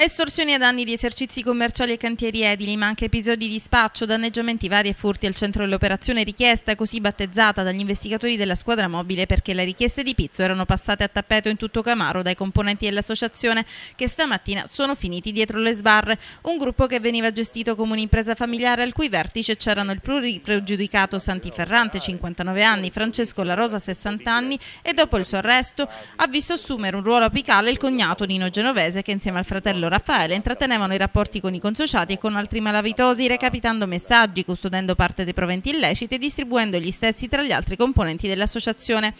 Estorsioni a danni di esercizi commerciali e cantieri edili, ma anche episodi di spaccio, danneggiamenti vari e furti al centro dell'operazione richiesta, così battezzata dagli investigatori della squadra mobile perché le richieste di pizzo erano passate a tappeto in tutto Camaro dai componenti dell'associazione che stamattina sono finiti dietro le sbarre. Un gruppo che veniva gestito come un'impresa familiare al cui vertice c'erano il pluripregiudicato Santi Ferrante, 59 anni, Francesco La Rosa, 60 anni e dopo il suo arresto ha visto assumere un ruolo apicale il cognato Nino Genovese che insieme al fratello Piero Raffaele intrattenevano i rapporti con i consociati e con altri malavitosi, recapitando messaggi, custodendo parte dei proventi illeciti e distribuendo gli stessi tra gli altri componenti dell'associazione.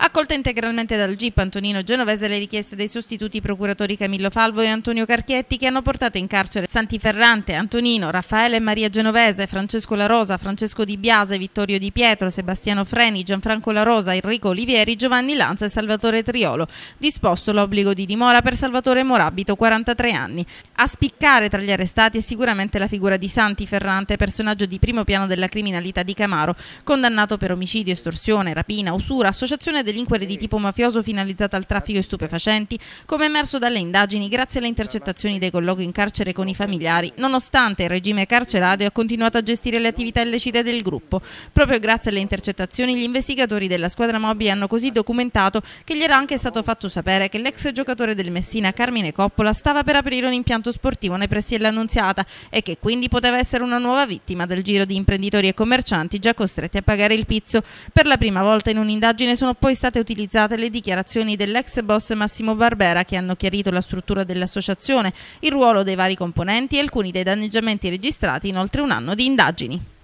Accolta integralmente dal GIP Antonino Genovese le richieste dei sostituti procuratori Camillo Falvo e Antonio Carchietti che hanno portato in carcere Santi Ferrante, Antonino, Raffaele e Maria Genovese, Francesco La Rosa, Francesco Di Biase, Vittorio Di Pietro, Sebastiano Freni, Gianfranco La Rosa, Enrico Olivieri, Giovanni Lanza e Salvatore Triolo, disposto l'obbligo di dimora per Salvatore Morabito, 43 33 anni. A spiccare tra gli arrestati è sicuramente la figura di Santi Ferrante, personaggio di primo piano della criminalità di Camaro, condannato per omicidio, estorsione, rapina, usura, associazione delinquere di tipo mafioso finalizzata al traffico di stupefacenti, come emerso dalle indagini grazie alle intercettazioni dei colloqui in carcere con i familiari, nonostante il regime carcerario ha continuato a gestire le attività illecite del gruppo. Proprio grazie alle intercettazioni gli investigatori della squadra mobili hanno così documentato che gli era anche stato fatto sapere che l'ex giocatore del Messina Carmine Coppola stava per aprire un impianto sportivo nei pressi dell'Annunziata e che quindi poteva essere una nuova vittima del giro di imprenditori e commercianti già costretti a pagare il pizzo. Per la prima volta in un'indagine sono poi state utilizzate le dichiarazioni dell'ex boss Massimo Barbera che hanno chiarito la struttura dell'associazione, il ruolo dei vari componenti e alcuni dei danneggiamenti registrati in oltre un anno di indagini.